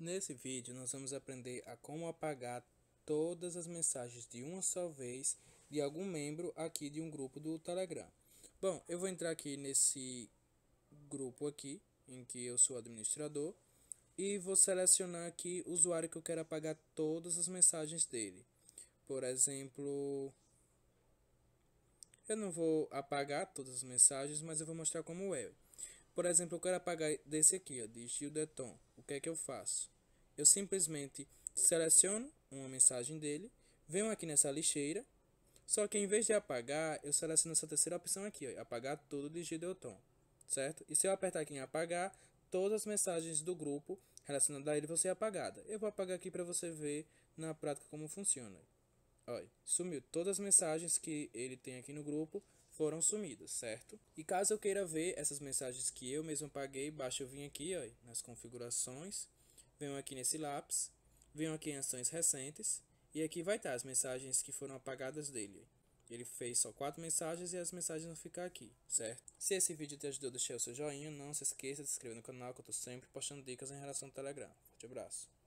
Nesse vídeo nós vamos aprender a como apagar todas as mensagens de uma só vez de algum membro aqui de um grupo do Telegram. Bom, eu vou entrar aqui nesse grupo aqui, em que eu sou administrador, e vou selecionar aqui o usuário que eu quero apagar todas as mensagens dele. Por exemplo, eu não vou apagar todas as mensagens, mas eu vou mostrar como é. Por exemplo, eu quero apagar desse aqui, ó, de Gil Deton. O que é que eu faço? Eu simplesmente seleciono uma mensagem dele, venho aqui nessa lixeira, só que em vez de apagar, eu seleciono essa terceira opção aqui, ó, apagar tudo de Gil Deton, certo? E se eu apertar aqui em apagar, todas as mensagens do grupo relacionadas a ele vão ser apagadas. Eu vou apagar aqui para você ver na prática como funciona. Olha, sumiu. Todas as mensagens que ele tem aqui no grupo foram sumidas, certo? E caso eu queira ver essas mensagens que eu mesmo paguei, basta eu vir aqui, olha, nas configurações, venho aqui nesse lápis, venho aqui em ações recentes, e aqui vai estar tá as mensagens que foram apagadas dele. Ele fez só quatro mensagens e as mensagens vão ficar aqui, certo? Se esse vídeo te ajudou, deixe o seu joinha. Não se esqueça de se inscrever no canal que eu estou sempre postando dicas em relação ao Telegram. Forte abraço.